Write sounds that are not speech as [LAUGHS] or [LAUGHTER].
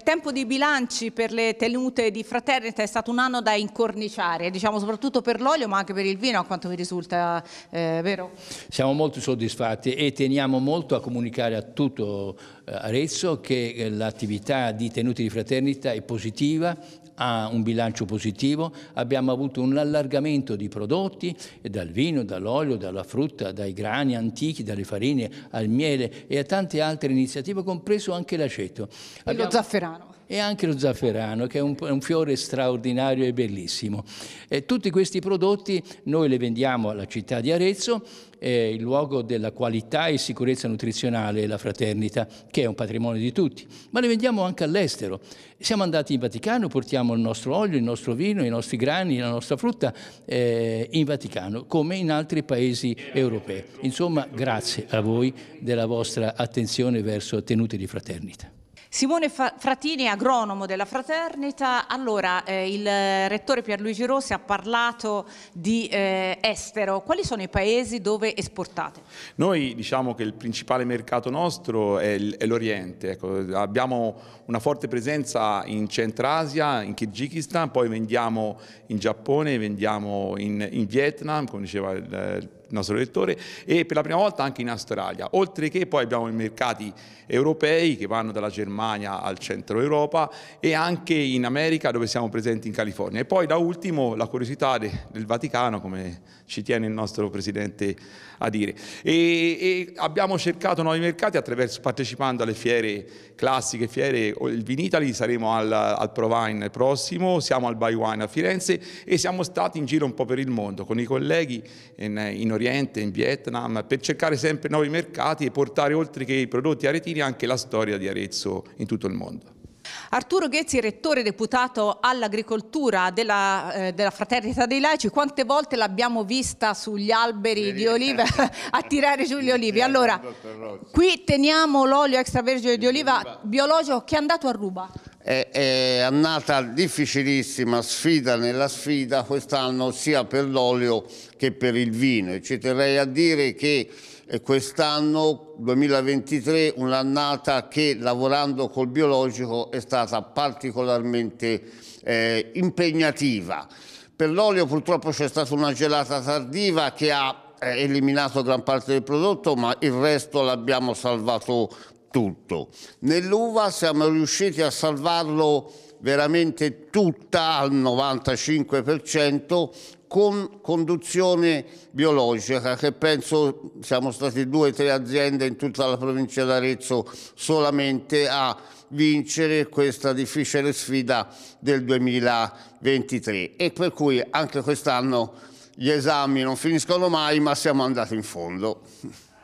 È tempo di bilanci per le tenute di Fraternita, è stato un anno da incorniciare, diciamo soprattutto per l'olio ma anche per il vino a quanto mi risulta, eh, vero? Siamo molto soddisfatti e teniamo molto a comunicare a tutto eh, Arezzo che eh, l'attività di tenuti di Fraternita è positiva, ha un bilancio positivo, abbiamo avuto un allargamento di prodotti dal vino, dall'olio, dalla frutta, dai grani antichi, dalle farine al miele e a tante altre iniziative, compreso anche l'aceto. E abbiamo... lo zafferano e anche lo zafferano, che è un, un fiore straordinario e bellissimo. E tutti questi prodotti noi li vendiamo alla città di Arezzo, eh, il luogo della qualità e sicurezza nutrizionale la fraternita, che è un patrimonio di tutti, ma li vendiamo anche all'estero. Siamo andati in Vaticano, portiamo il nostro olio, il nostro vino, i nostri grani, la nostra frutta eh, in Vaticano, come in altri paesi europei. Insomma, grazie a voi della vostra attenzione verso tenute di fraternita. Simone Fratini, agronomo della Fraternita, allora eh, il rettore Pierluigi Rossi ha parlato di eh, estero, quali sono i paesi dove esportate? Noi diciamo che il principale mercato nostro è l'Oriente, ecco, abbiamo una forte presenza in Centrasia, in Kirghizistan, poi vendiamo in Giappone, vendiamo in, in Vietnam, come diceva il il nostro lettore, e per la prima volta anche in Australia, oltre che poi abbiamo i mercati europei che vanno dalla Germania al centro Europa e anche in America dove siamo presenti in California. E poi da ultimo la curiosità de, del Vaticano, come ci tiene il nostro Presidente a dire. E, e abbiamo cercato nuovi mercati attraverso, partecipando alle fiere classiche, fiere, il Vinitali, saremo al, al Provine prossimo, siamo al By Wine a Firenze e siamo stati in giro un po' per il mondo con i colleghi in, in Oriente, in Vietnam, per cercare sempre nuovi mercati e portare oltre che i prodotti aretini anche la storia di Arezzo in tutto il mondo. Arturo Ghezzi, rettore deputato all'agricoltura della, eh, della, Fraternità dei Laici, quante volte l'abbiamo vista sugli alberi di oliva [LAUGHS] a tirare giù gli olivi? Allora, qui teniamo l'olio extravergine di oliva biologico che è andato a ruba è, è annata difficilissima, sfida nella sfida quest'anno sia per l'olio che per il vino e ci terrei a dire che eh, quest'anno 2023 un'annata che lavorando col biologico è stata particolarmente eh, impegnativa. Per l'olio purtroppo c'è stata una gelata tardiva che ha eh, eliminato gran parte del prodotto ma il resto l'abbiamo salvato tutto. Nell'uva siamo riusciti a salvarlo veramente tutta al 95% con conduzione biologica che penso siamo stati due o tre aziende in tutta la provincia d'Arezzo solamente a vincere questa difficile sfida del 2023 e per cui anche quest'anno gli esami non finiscono mai ma siamo andati in fondo.